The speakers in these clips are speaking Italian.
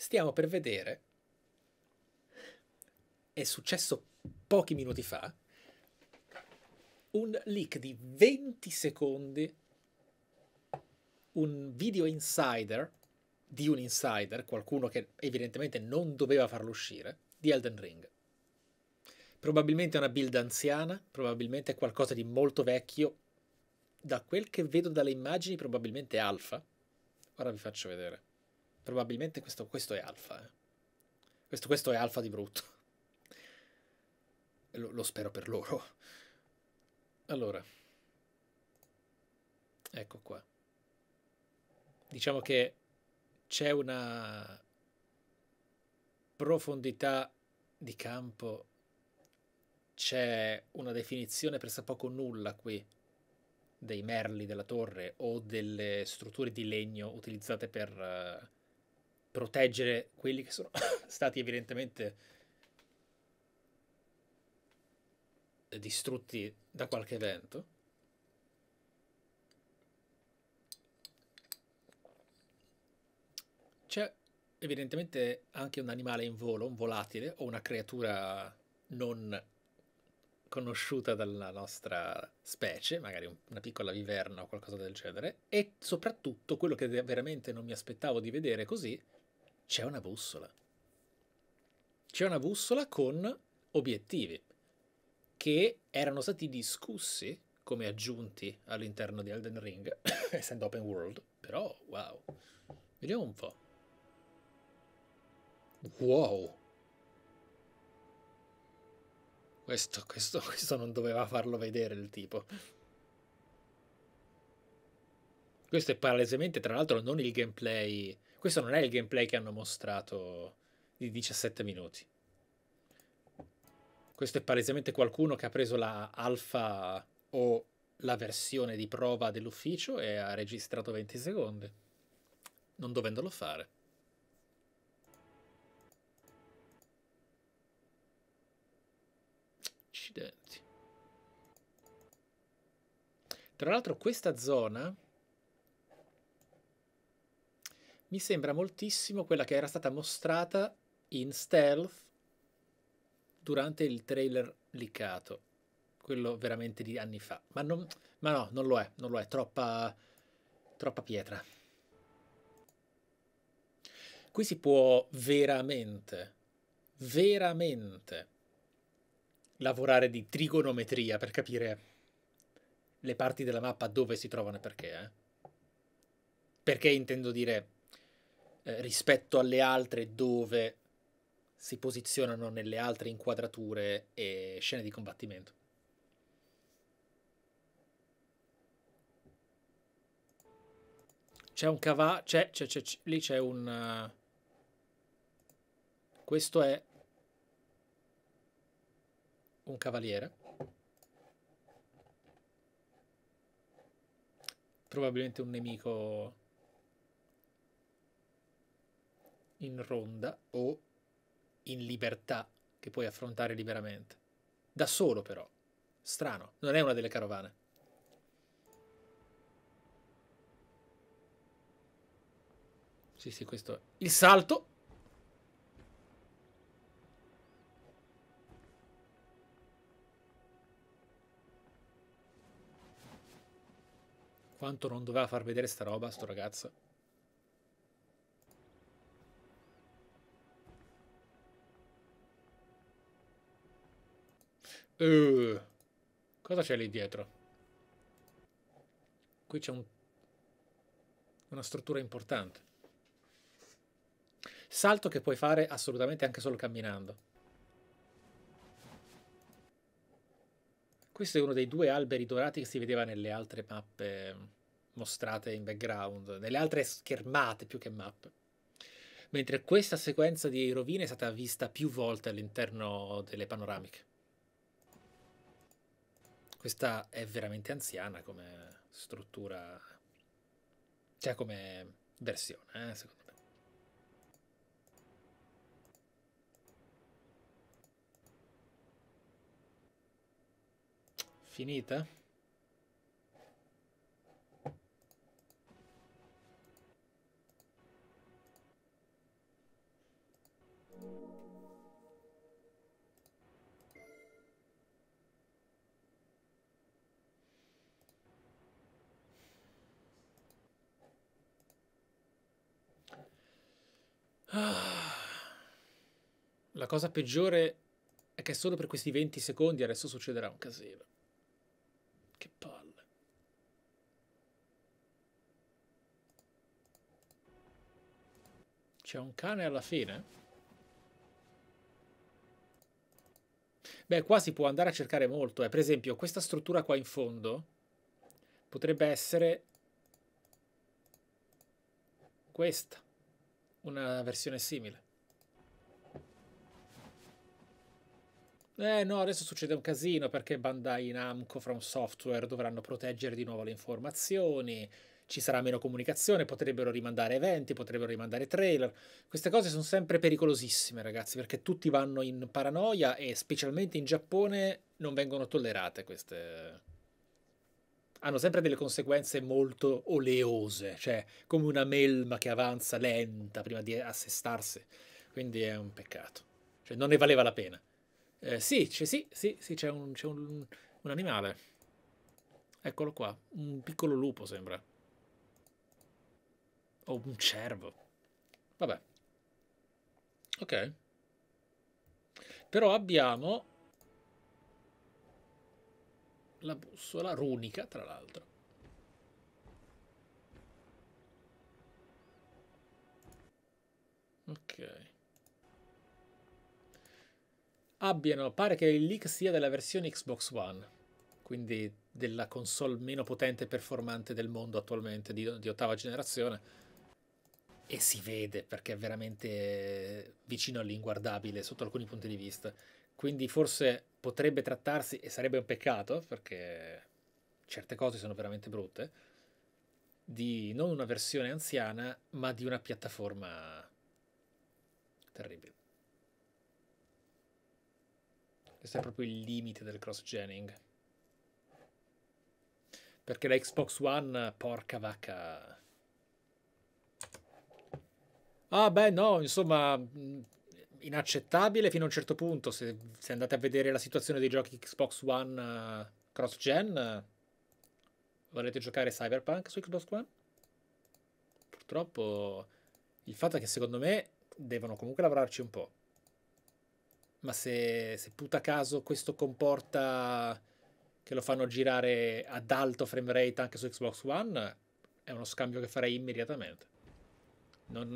stiamo per vedere, è successo pochi minuti fa, un leak di 20 secondi, un video insider di un insider, qualcuno che evidentemente non doveva farlo uscire, di Elden Ring. Probabilmente una build anziana, probabilmente qualcosa di molto vecchio. Da quel che vedo dalle immagini, probabilmente alfa. Ora vi faccio vedere. Probabilmente questo, questo è alfa. Eh. Questo, questo, è alfa di brutto. Lo, lo spero per loro. Allora. Ecco qua. Diciamo che c'è una profondità di campo c'è una definizione poco nulla qui dei merli della torre o delle strutture di legno utilizzate per eh, proteggere quelli che sono stati evidentemente distrutti da qualche evento. C'è evidentemente anche un animale in volo, un volatile o una creatura non conosciuta dalla nostra specie, magari una piccola viverna o qualcosa del genere, e soprattutto quello che veramente non mi aspettavo di vedere così c'è una bussola. C'è una bussola con obiettivi che erano stati discussi come aggiunti all'interno di Elden Ring, essendo open world, però wow. Vediamo un po'. Wow. Questo, questo, questo non doveva farlo vedere il tipo. Questo è palesemente, tra l'altro, non il gameplay questo non è il gameplay che hanno mostrato di 17 minuti. Questo è palesemente qualcuno che ha preso la alfa o la versione di prova dell'ufficio e ha registrato 20 secondi, non dovendolo fare. Accidenti. Tra l'altro questa zona mi sembra moltissimo quella che era stata mostrata in stealth durante il trailer liccato, quello veramente di anni fa. Ma, non, ma no, non lo è, non lo è, troppa, troppa pietra. Qui si può veramente, veramente lavorare di trigonometria per capire le parti della mappa dove si trovano e perché. Eh? Perché intendo dire eh, rispetto alle altre dove si posizionano nelle altre inquadrature e scene di combattimento. C'è un cavallo, c'è, c'è, c'è, lì c'è un... Eh, questo è un cavaliere. Probabilmente un nemico in ronda o in libertà che puoi affrontare liberamente. Da solo però. Strano, non è una delle carovane. Sì, sì, questo è. Il salto! Quanto non doveva far vedere sta roba, sto ragazzo. Uh, cosa c'è lì dietro? Qui c'è un, una struttura importante. Salto che puoi fare assolutamente anche solo camminando. Questo è uno dei due alberi dorati che si vedeva nelle altre mappe mostrate in background, nelle altre schermate più che mappe. Mentre questa sequenza di rovine è stata vista più volte all'interno delle panoramiche. Questa è veramente anziana come struttura, cioè come versione, eh, secondo me. Finita? La cosa peggiore è che solo per questi 20 secondi adesso succederà un casino. Che palle. C'è un cane alla fine? Beh, qua si può andare a cercare molto. Eh. Per esempio, questa struttura qua in fondo potrebbe essere questa una versione simile. Eh no, adesso succede un casino perché Bandai Namco From Software dovranno proteggere di nuovo le informazioni, ci sarà meno comunicazione, potrebbero rimandare eventi, potrebbero rimandare trailer. Queste cose sono sempre pericolosissime, ragazzi, perché tutti vanno in paranoia e specialmente in Giappone non vengono tollerate queste hanno sempre delle conseguenze molto oleose, cioè come una melma che avanza lenta prima di assestarsi. Quindi è un peccato. Cioè, non ne valeva la pena. Eh, sì, c'è, sì, sì, sì, c'è, un, un, un, animale. Eccolo qua. Un piccolo lupo sembra. O un cervo. Vabbè. Ok. Però abbiamo la bussola runica, tra l'altro. Ok. Abbiano, pare che il leak sia della versione Xbox One, quindi della console meno potente e performante del mondo attualmente, di, di ottava generazione. E si vede perché è veramente vicino all'inguardabile sotto alcuni punti di vista. Quindi forse potrebbe trattarsi, e sarebbe un peccato, perché certe cose sono veramente brutte, di non una versione anziana, ma di una piattaforma terribile. Questo è proprio il limite del cross-genning. Perché la Xbox One, porca vacca... Ah beh no, insomma, inaccettabile fino a un certo punto. Se, se, andate a vedere la situazione dei giochi Xbox One uh, cross-gen, uh, volete giocare Cyberpunk su Xbox One? Purtroppo il fatto è che secondo me devono comunque lavorarci un po'. Ma se, se puta caso questo comporta che lo fanno girare ad alto frame rate anche su Xbox One, è uno scambio che farei immediatamente. Non,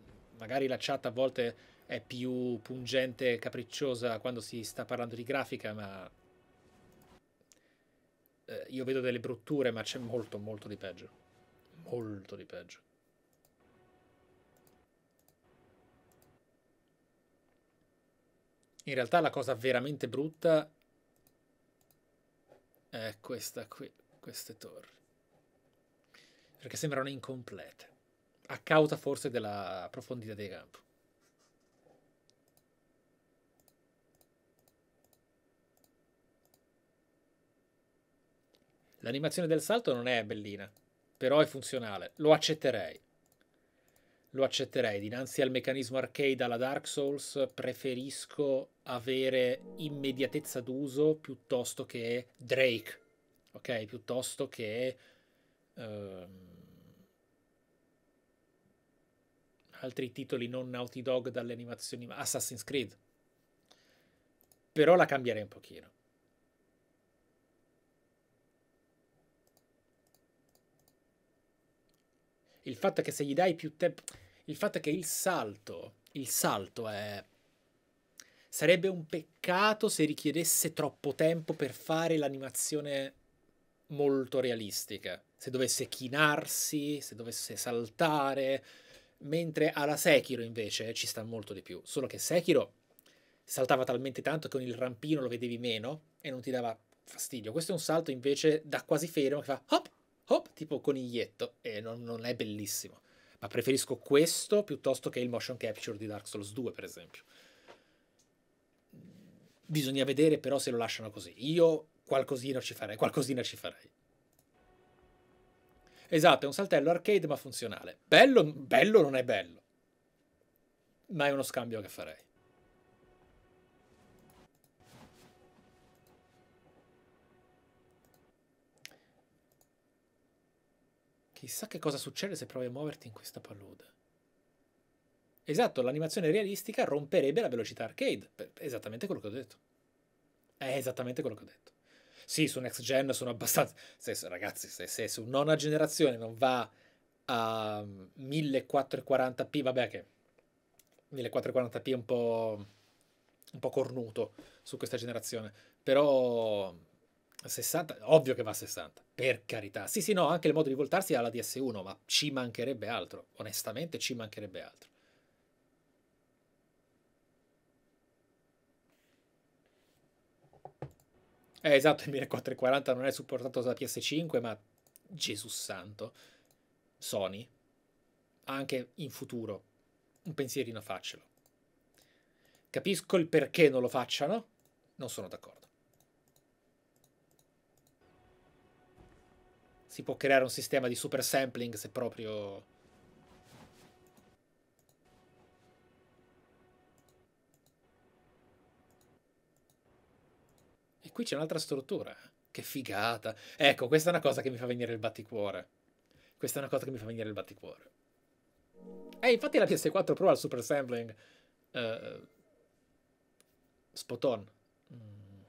uh, magari la chat a volte è più pungente e capricciosa quando si sta parlando di grafica, ma eh, io vedo delle brutture, ma c'è molto, molto di peggio. Molto di peggio. In realtà la cosa veramente brutta è questa qui, queste torri. Perché sembrano incomplete a causa forse della profondità dei campi. L'animazione del salto non è bellina, però è funzionale, lo accetterei. Lo accetterei, dinanzi al meccanismo arcade alla Dark Souls preferisco avere immediatezza d'uso piuttosto che Drake, ok? Piuttosto che... Um altri titoli non Naughty Dog dalle animazioni Assassin's Creed. Però la cambierei un pochino. Il fatto è che se gli dai più tempo... Il fatto è che il salto... Il salto è... Sarebbe un peccato se richiedesse troppo tempo per fare l'animazione molto realistica. Se dovesse chinarsi, se dovesse saltare, mentre alla Sekiro invece ci sta molto di più, solo che Sekiro saltava talmente tanto che con il rampino lo vedevi meno e non ti dava fastidio. Questo è un salto invece da quasi fermo che fa hop, hop, tipo coniglietto e non, non è bellissimo. Ma preferisco questo piuttosto che il motion capture di Dark Souls 2, per esempio. Bisogna vedere però se lo lasciano così. Io qualcosina ci farei, qualcosina ci farei. Esatto, è un saltello arcade ma funzionale. Bello, bello non è bello, ma è uno scambio che farei. Chissà che cosa succede se provi a muoverti in questa palude. Esatto, l'animazione realistica romperebbe la velocità arcade. È esattamente quello che ho detto. È esattamente quello che ho detto sì, su next gen sono abbastanza... Se, ragazzi, se, se su nona generazione non va a 1440p, vabbè che 1440p è un po', un po' cornuto su questa generazione, però 60, ovvio che va a 60, per carità. Sì, sì, no, anche il modo di voltarsi alla DS1, ma ci mancherebbe altro, onestamente ci mancherebbe altro. Eh, esatto, il 1440 non è supportato da PS5, ma Gesù santo. Sony, anche in futuro, un pensierino faccelo. Capisco il perché non lo facciano, non sono d'accordo. Si può creare un sistema di super sampling se proprio qui c'è un'altra struttura. Che figata. Ecco, questa è una cosa che mi fa venire il batticuore. Questa è una cosa che mi fa venire il batticuore. E infatti la PS4 Pro ha il super sampling. Uh, spot on. Mm.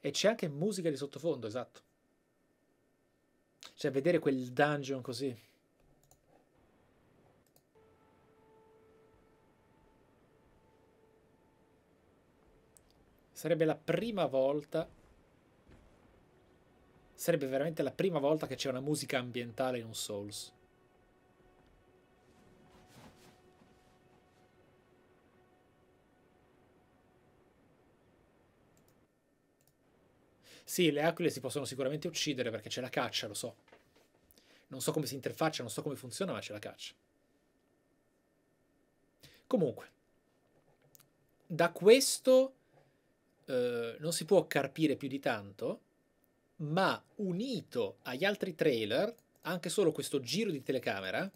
E c'è anche musica di sottofondo, esatto. Cioè, vedere quel dungeon così. Sarebbe la prima volta... Sarebbe veramente la prima volta che c'è una musica ambientale in un Souls. Sì, le aquile si possono sicuramente uccidere perché c'è la caccia, lo so. Non so come si interfaccia, non so come funziona, ma c'è la caccia. Comunque, da questo eh, non si può carpire più di tanto, ma unito agli altri trailer, anche solo questo giro di telecamera,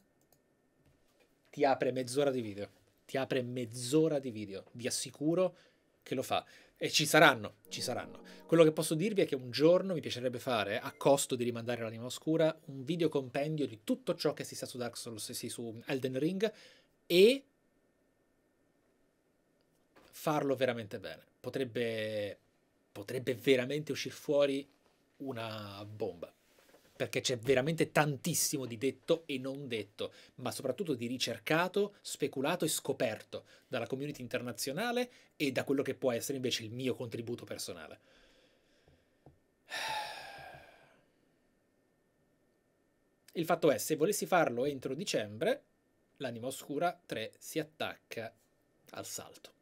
ti apre mezz'ora di video. Ti apre mezz'ora di video, vi assicuro che lo fa. E ci saranno, ci saranno. Quello che posso dirvi è che un giorno mi piacerebbe fare, a costo di rimandare l'anima oscura, un video compendio di tutto ciò che si sa su Dark Souls e su Elden Ring e farlo veramente bene potrebbe, potrebbe veramente uscire fuori una bomba perché c'è veramente tantissimo di detto e non detto, ma soprattutto di ricercato, speculato e scoperto dalla community internazionale e da quello che può essere invece il mio contributo personale. Il fatto è, se volessi farlo entro dicembre, l'anima oscura 3 si attacca al salto.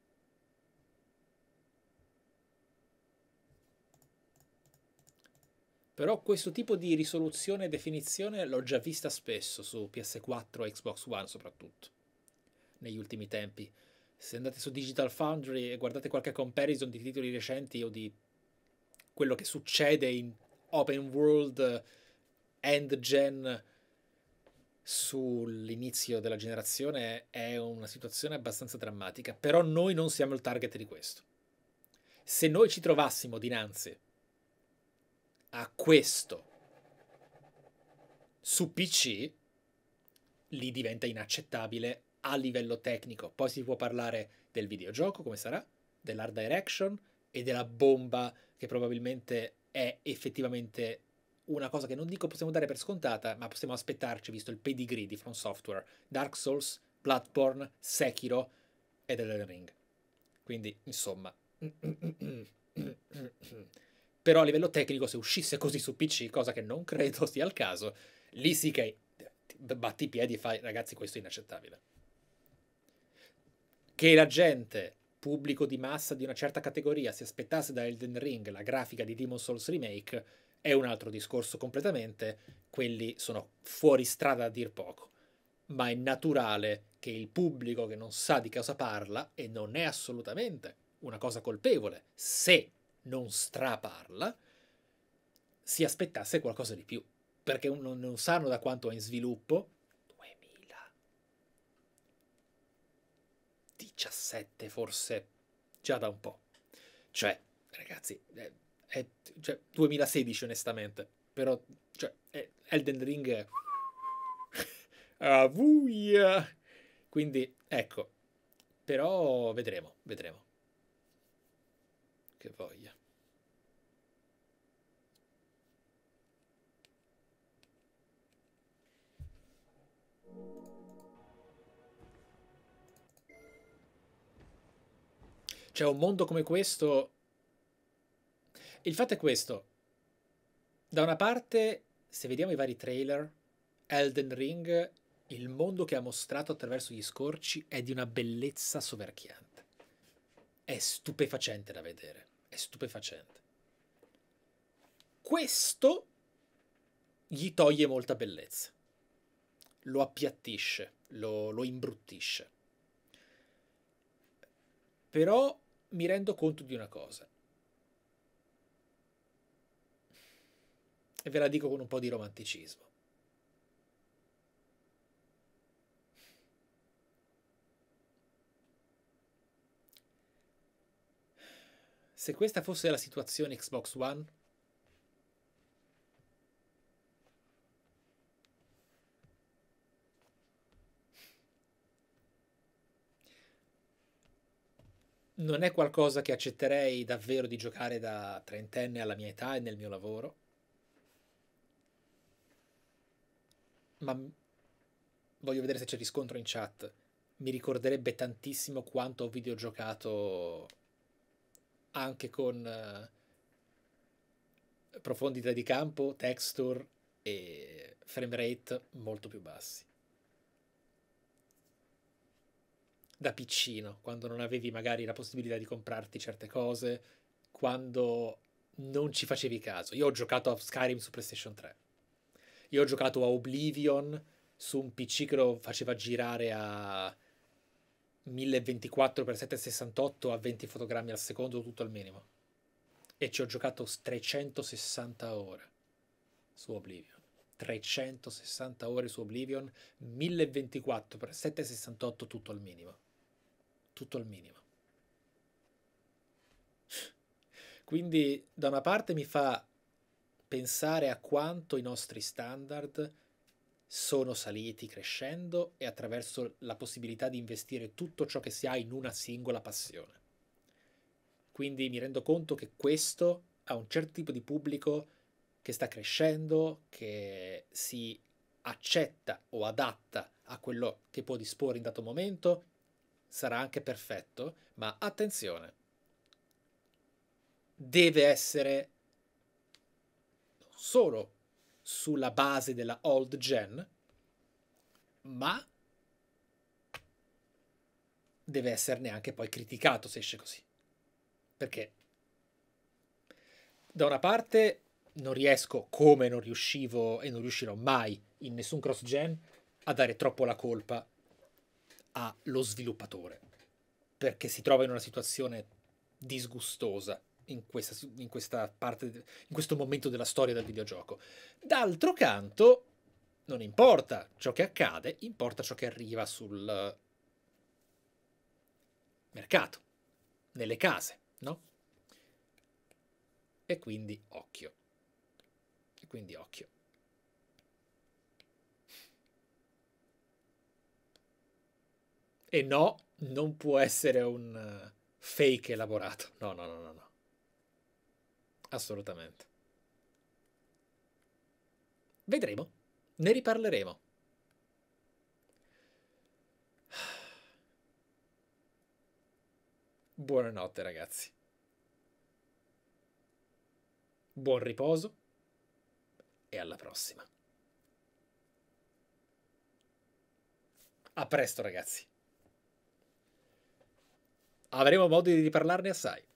Però questo tipo di risoluzione e definizione l'ho già vista spesso su PS4 e Xbox One soprattutto, negli ultimi tempi. Se andate su Digital Foundry e guardate qualche comparison di titoli recenti o di quello che succede in open world end gen sull'inizio della generazione è una situazione abbastanza drammatica, però noi non siamo il target di questo. Se noi ci trovassimo dinanzi a questo su PC, lì diventa inaccettabile a livello tecnico. Poi si può parlare del videogioco, come sarà, dell'art direction e della bomba che probabilmente è effettivamente una cosa che non dico possiamo dare per scontata, ma possiamo aspettarci visto il pedigree di From Software, Dark Souls, Bloodborne, Sekiro ed Elden Ring. Quindi, insomma, mm, mm, mm, però a livello tecnico se uscisse così su PC, cosa che non credo sia il caso, lì sì che batti i piedi e fai ragazzi questo è inaccettabile. Che la gente, pubblico di massa di una certa categoria, si aspettasse da Elden Ring la grafica di Demon Souls Remake è un altro discorso completamente, quelli sono fuori strada a dir poco, ma è naturale che il pubblico che non sa di cosa parla e non è assolutamente una cosa colpevole, se non straparla, si aspettasse qualcosa di più, perché non, non sanno da quanto è in sviluppo. 2017 forse, già da un po'. Cioè, ragazzi, è, è cioè, 2016 onestamente, però cioè, è, Elden Ring è... Avuia! Quindi, ecco, però vedremo, vedremo che voglia. Cioè un mondo come questo... Il fatto è questo. Da una parte, se vediamo i vari trailer, Elden Ring, il mondo che ha mostrato attraverso gli scorci è di una bellezza soverchiante. È stupefacente da vedere stupefacente. Questo gli toglie molta bellezza, lo appiattisce, lo, lo imbruttisce. Però mi rendo conto di una cosa. E ve la dico con un po' di romanticismo. Se questa fosse la situazione Xbox One? Non è qualcosa che accetterei davvero di giocare da trentenne alla mia età e nel mio lavoro, ma voglio vedere se c'è riscontro in chat. Mi ricorderebbe tantissimo quanto ho videogiocato anche con eh, profondità di campo, texture e frame rate molto più bassi. Da piccino, quando non avevi magari la possibilità di comprarti certe cose, quando non ci facevi caso. Io ho giocato a Skyrim su PlayStation 3. Io ho giocato a Oblivion su un PC che lo faceva girare a 1024x768 a 20 fotogrammi al secondo, tutto al minimo. E ci ho giocato 360 ore su Oblivion. 360 ore su Oblivion, 1024x768 tutto al minimo. Tutto al minimo. Quindi da una parte mi fa pensare a quanto i nostri standard sono saliti crescendo e attraverso la possibilità di investire tutto ciò che si ha in una singola passione. Quindi mi rendo conto che questo ha un certo tipo di pubblico che sta crescendo, che si accetta o adatta a quello che può disporre in dato momento, sarà anche perfetto, ma attenzione, deve essere solo sulla base della old gen, ma deve esserne anche poi criticato se esce così. Perché da una parte non riesco, come non riuscivo e non riuscirò mai in nessun cross-gen, a dare troppo la colpa allo sviluppatore, perché si trova in una situazione disgustosa in questa, in questa parte, in questo momento della storia del videogioco. D'altro canto, non importa ciò che accade, importa ciò che arriva sul mercato, nelle case, no? E quindi occhio. E quindi occhio. E no, non può essere un fake elaborato. No, no, no, no, no. Assolutamente. Vedremo, ne riparleremo. Buonanotte ragazzi. Buon riposo e alla prossima. A presto ragazzi. Avremo modo di riparlarne assai.